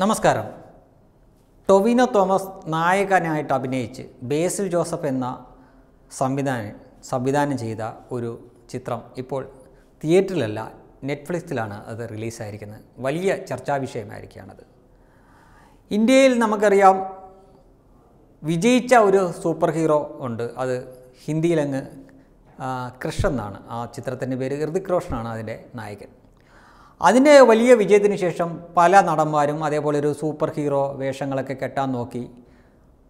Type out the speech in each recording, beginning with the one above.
നമസ്കാരം ടൊവിനോ തോമസ് നായകനായിട്ട് അഭിനയിച്ച് ബേസിൽ ജോസഫ് എന്ന സംവിധാനം സംവിധാനം ചെയ്ത ഒരു ചിത്രം ഇപ്പോൾ തിയേറ്ററിലല്ല നെറ്റ്ഫ്ലിക്സിലാണ് അത് റിലീസായിരിക്കുന്നത് വലിയ ചർച്ചാ വിഷയമായിരിക്കുകയാണത് ഇന്ത്യയിൽ നമുക്കറിയാം വിജയിച്ച ഒരു സൂപ്പർ ഹീറോ ഉണ്ട് അത് ഹിന്ദിയിലങ്ങ് കൃഷ് എന്നാണ് ആ ചിത്രത്തിൻ്റെ പേര് ഹൃതിക് റോഷനാണ് അതിൻ്റെ നായകൻ അതിൻ്റെ വലിയ വിജയത്തിന് ശേഷം പല നടന്മാരും അതേപോലെ ഒരു സൂപ്പർ ഹീറോ വേഷങ്ങളൊക്കെ കെട്ടാൻ നോക്കി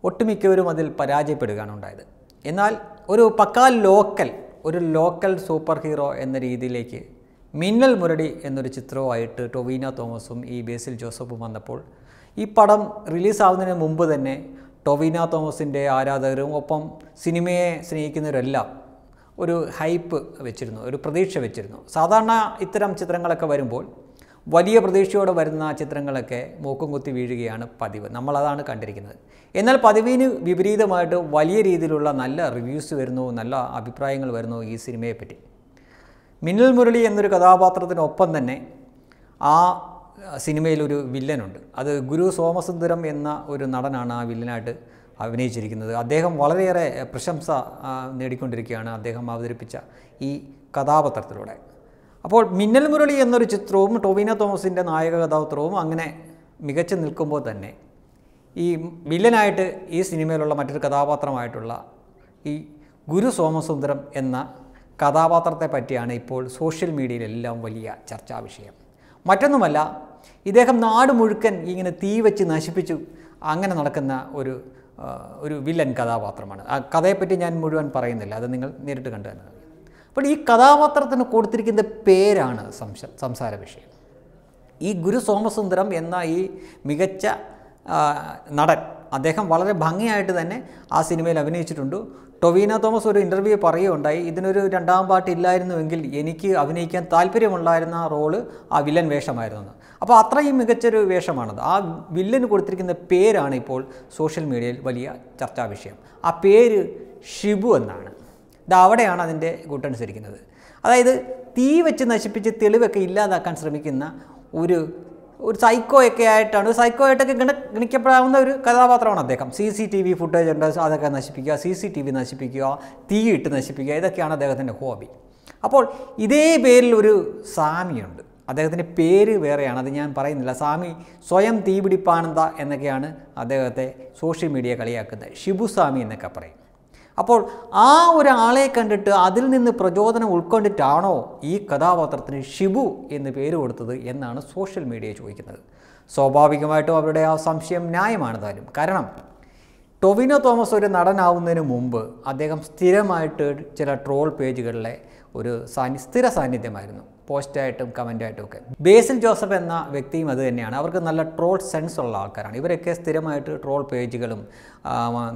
ഒട്ടുമിക്കവരും അതിൽ പരാജയപ്പെടുകയാണ് ഉണ്ടായത് എന്നാൽ ഒരു പക്കാ ലോക്കൽ ഒരു ലോക്കൽ സൂപ്പർ ഹീറോ എന്ന രീതിയിലേക്ക് മിന്നൽ മുരടി എന്നൊരു ചിത്രവുമായിട്ട് ടൊവീന തോമസും ഈ ബേസിൽ ജോസഫും വന്നപ്പോൾ ഈ പടം റിലീസാവുന്നതിന് മുമ്പ് തന്നെ ടൊവീന തോമസിൻ്റെ ആരാധകരും ഒപ്പം സിനിമയെ സ്നേഹിക്കുന്നവരെല്ലാം ഒരു ഹൈപ്പ് വെച്ചിരുന്നു ഒരു പ്രതീക്ഷ വെച്ചിരുന്നു സാധാരണ ഇത്തരം ചിത്രങ്ങളൊക്കെ വരുമ്പോൾ വലിയ പ്രതീക്ഷയോടെ വരുന്ന ചിത്രങ്ങളൊക്കെ മൂക്കും കുത്തി വീഴുകയാണ് പതിവ് നമ്മളതാണ് കണ്ടിരിക്കുന്നത് എന്നാൽ പതിവിന് വിപരീതമായിട്ട് വലിയ രീതിയിലുള്ള നല്ല റിവ്യൂസ് വരുന്നു നല്ല അഭിപ്രായങ്ങൾ വരുന്നു ഈ സിനിമയെപ്പറ്റി മിന്നൽ മുരളി എന്നൊരു കഥാപാത്രത്തിനൊപ്പം തന്നെ ആ സിനിമയിലൊരു വില്ലനുണ്ട് അത് ഗുരു സോമസുന്ദരം എന്ന ഒരു നടനാണ് ആ വില്ലനായിട്ട് അഭിനയിച്ചിരിക്കുന്നത് അദ്ദേഹം വളരെയേറെ പ്രശംസ നേടിക്കൊണ്ടിരിക്കുകയാണ് അദ്ദേഹം അവതരിപ്പിച്ച ഈ കഥാപാത്രത്തിലൂടെ അപ്പോൾ മിന്നൽ മുരളി എന്നൊരു ചിത്രവും ടൊവിനോ തോമസിൻ്റെ നായക കഥാപാത്രവും അങ്ങനെ മികച്ചു നിൽക്കുമ്പോൾ തന്നെ ഈ വില്ലനായിട്ട് ഈ സിനിമയിലുള്ള മറ്റൊരു കഥാപാത്രമായിട്ടുള്ള ഈ ഗുരു സോമസുന്ദരം എന്ന കഥാപാത്രത്തെ പറ്റിയാണ് ഇപ്പോൾ സോഷ്യൽ മീഡിയയിലെല്ലാം വലിയ ചർച്ചാ വിഷയം മറ്റൊന്നുമല്ല ഇദ്ദേഹം നാട് മുഴുക്കൻ ഇങ്ങനെ തീ വെച്ച് നശിപ്പിച്ചു അങ്ങനെ നടക്കുന്ന ഒരു ഒരു വില്ലൻ കഥാപാത്രമാണ് ആ കഥയെപ്പറ്റി ഞാൻ മുഴുവൻ പറയുന്നില്ല അത് നിങ്ങൾ നേരിട്ട് കണ്ടു തന്നെ അപ്പോൾ ഈ കഥാപാത്രത്തിന് കൊടുത്തിരിക്കുന്ന പേരാണ് സംശ സംസാര വിഷയം ഈ ഗുരു സോമസുന്ദരം എന്ന ഈ മികച്ച നടൻ അദ്ദേഹം വളരെ ഭംഗിയായിട്ട് തന്നെ ആ സിനിമയിൽ അഭിനയിച്ചിട്ടുണ്ട് ടൊവീന തോമസ് ഒരു ഇൻ്റർവ്യൂ പറയുകയുണ്ടായി ഇതിനൊരു രണ്ടാം പാട്ട് ഇല്ലായിരുന്നുവെങ്കിൽ എനിക്ക് അഭിനയിക്കാൻ താല്പര്യമുണ്ടായിരുന്ന റോള് ആ വില്ലൻ വേഷമായിരുന്നു അപ്പോൾ അത്രയും മികച്ചൊരു വേഷമാണത് ആ വില്ലന് കൊടുത്തിരിക്കുന്ന പേരാണ് ഇപ്പോൾ സോഷ്യൽ മീഡിയയിൽ വലിയ ചർച്ചാ വിഷയം ആ പേര് ഷിബു എന്നാണ് ഇത് അവിടെയാണ് അതിൻ്റെ കൂട്ടനുസരിക്കുന്നത് അതായത് തീ വെച്ച് നശിപ്പിച്ച് തെളിവൊക്കെ ഇല്ലാതാക്കാൻ ശ്രമിക്കുന്ന ഒരു ഒരു സൈക്കോ ഒക്കെ ആയിട്ടാണ് ഒരു സൈക്കോ ആയിട്ടൊക്കെ ഗണ ഗണിക്കപ്പെടാവുന്ന ഒരു കഥാപാത്രമാണ് അദ്ദേഹം C C T V footage ഉണ്ട് അതൊക്കെ നശിപ്പിക്കുക സി സി ടി വി നശിപ്പിക്കുക തീയിട്ട് നശിപ്പിക്കുക ഇതൊക്കെയാണ് അദ്ദേഹത്തിൻ്റെ ഹോബി അപ്പോൾ ഇതേ പേരിൽ ഒരു സാമിയുണ്ട് അദ്ദേഹത്തിൻ്റെ പേര് വേറെയാണ് അത് ഞാൻ പറയുന്നില്ല സ്വാമി സ്വയം തീപിടിപ്പാനന്ദ എന്നൊക്കെയാണ് അദ്ദേഹത്തെ സോഷ്യൽ മീഡിയ കളിയാക്കുന്നത് ഷിബുസ്വാമി എന്നൊക്കെ പറയും അപ്പോൾ ആ ഒരാളെ കണ്ടിട്ട് അതിൽ നിന്ന് പ്രചോദനം ഉൾക്കൊണ്ടിട്ടാണോ ഈ കഥാപാത്രത്തിന് ഷിബു എന്ന് പേര് കൊടുത്തത് എന്നാണ് സോഷ്യൽ മീഡിയ ചോദിക്കുന്നത് സ്വാഭാവികമായിട്ടും അവരുടെ ആ സംശയം ന്യായമാണ് കാരണം ടൊവിനോ തോമസ് ഒരു നടനാവുന്നതിന് മുമ്പ് അദ്ദേഹം സ്ഥിരമായിട്ട് ചില ട്രോൾ പേജുകളിലെ ഒരു സാന്നി സ്ഥിര സാന്നിധ്യമായിരുന്നു പോസ്റ്റായിട്ടും കമൻറ്റായിട്ടും ഒക്കെ ബേസിൽ ജോസഫ് എന്ന വ്യക്തിയും അത് തന്നെയാണ് അവർക്ക് നല്ല ട്രോൾ സെൻസ് ഉള്ള ആൾക്കാരാണ് ഇവരൊക്കെ സ്ഥിരമായിട്ട് ട്രോൾ പേജുകളും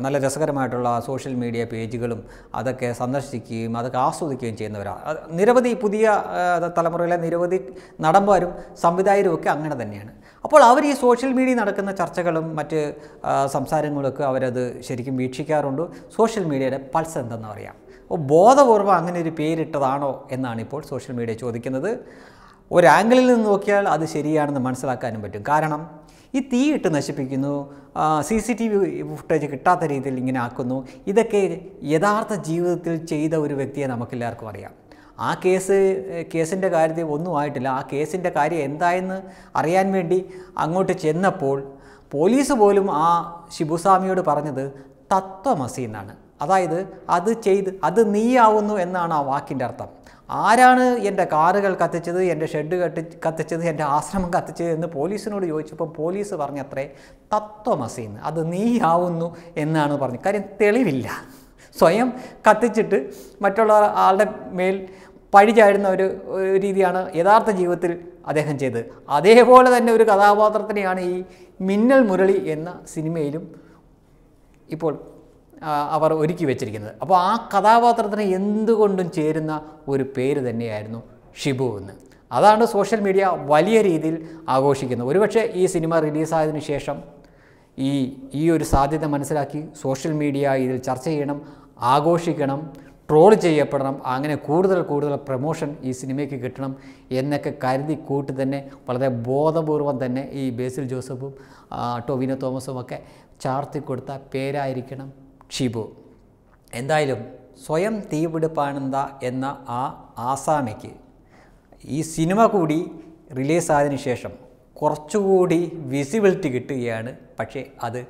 നല്ല രസകരമായിട്ടുള്ള സോഷ്യൽ മീഡിയ പേജുകളും അതൊക്കെ സന്ദർശിക്കുകയും അതൊക്കെ ആസ്വദിക്കുകയും ചെയ്യുന്നവരാണ് നിരവധി പുതിയ തലമുറയിലെ നിരവധി നടന്മാരും സംവിധായകരും ഒക്കെ അങ്ങനെ തന്നെയാണ് അപ്പോൾ അവർ ഈ സോഷ്യൽ മീഡിയ നടക്കുന്ന ചർച്ചകളും മറ്റ് സംസാരങ്ങളൊക്കെ അവരത് ശരിക്കും വീക്ഷിക്കാറുണ്ട് സോഷ്യൽ മീഡിയയുടെ പൾസ് എന്തെന്ന് പറയാം ബോധപൂർവം അങ്ങനെ ഒരു പേരിട്ടതാണോ എന്നാണ് ഇപ്പോൾ സോഷ്യൽ മീഡിയ ചോദിക്കുന്നത് ഒരു ആംഗിളിൽ നിന്ന് നോക്കിയാൽ അത് ശരിയാണെന്ന് മനസ്സിലാക്കാനും പറ്റും കാരണം ഈ തീയിട്ട് നശിപ്പിക്കുന്നു C C T V footage കിട്ടാത്ത രീതിയിൽ ഇങ്ങനെ ആക്കുന്നു ഇതൊക്കെ യഥാർത്ഥ ജീവിതത്തിൽ ചെയ്ത ഒരു വ്യക്തിയെ നമുക്കെല്ലാവർക്കും അറിയാം ആ കേസ് കേസിൻ്റെ കാര്യത്തിൽ ഒന്നും ആയിട്ടില്ല ആ കേസിൻ്റെ കാര്യം എന്തായെന്ന് അറിയാൻ വേണ്ടി അങ്ങോട്ട് ചെന്നപ്പോൾ പോലീസ് പോലും ആ ശിബുസ്വാമിയോട് പറഞ്ഞത് തത്വമസി എന്നാണ് അതായത് അത് ചെയ്ത് അത് നീയാവുന്നു എന്നാണ് ആ വാക്കിൻ്റെ അർത്ഥം ആരാണ് എൻ്റെ കാറുകൾ കത്തിച്ചത് എൻ്റെ ഷെഡ് കത്തി കത്തിച്ചത് എൻ്റെ ആശ്രമം കത്തിച്ചത് എന്ന് പോലീസിനോട് ചോദിച്ചപ്പോൾ പോലീസ് പറഞ്ഞത്രേ തത്വമസീന്ന് അത് നീയാവുന്നു എന്നാണ് പറഞ്ഞു കാര്യം തെളിവില്ല സ്വയം കത്തിച്ചിട്ട് മറ്റുള്ള ആളുടെ മേൽ പഴി ചാടുന്ന ഒരു രീതിയാണ് യഥാർത്ഥ ജീവിതത്തിൽ അദ്ദേഹം ചെയ്തത് അതേപോലെ തന്നെ ഒരു കഥാപാത്രത്തിനെയാണ് ഈ മിന്നൽ മുരളി എന്ന സിനിമയിലും ഇപ്പോൾ അവർ ഒരുക്കി വെച്ചിരിക്കുന്നത് അപ്പോൾ ആ കഥാപാത്രത്തിന് എന്തുകൊണ്ടും ചേരുന്ന ഒരു പേര് തന്നെയായിരുന്നു ഷിബു എന്ന് അതാണ് സോഷ്യൽ മീഡിയ വലിയ രീതിയിൽ ആഘോഷിക്കുന്നത് ഒരുപക്ഷെ ഈ സിനിമ റിലീസായതിനു ശേഷം ഈ ഈ ഒരു സാധ്യത മനസ്സിലാക്കി സോഷ്യൽ മീഡിയ ഇതിൽ ചർച്ച ചെയ്യണം ആഘോഷിക്കണം ട്രോൾ ചെയ്യപ്പെടണം അങ്ങനെ കൂടുതൽ കൂടുതൽ പ്രൊമോഷൻ ഈ സിനിമയ്ക്ക് കിട്ടണം എന്നൊക്കെ കരുതി കൂട്ടി തന്നെ വളരെ ബോധപൂർവം തന്നെ ഈ ബേസിൽ ജോസഫും ടോവിനോ തോമസും ഒക്കെ ചാർത്തി കൊടുത്ത പേരായിരിക്കണം ഷിബു എന്തായാലും സ്വയം തീപിടിപ്പാനന്ദ എന്ന ആ ആസാമിക്ക് ഈ സിനിമ കൂടി റിലീസായതിനു ശേഷം കുറച്ചുകൂടി വിസിബിലിറ്റി കിട്ടുകയാണ് പക്ഷേ അത്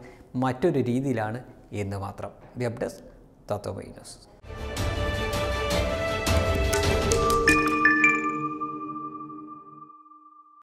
മറ്റൊരു രീതിയിലാണ് എന്ന് മാത്രം വെബ് ഡെസ്ക് തത്വമൈ ന്യൂസ്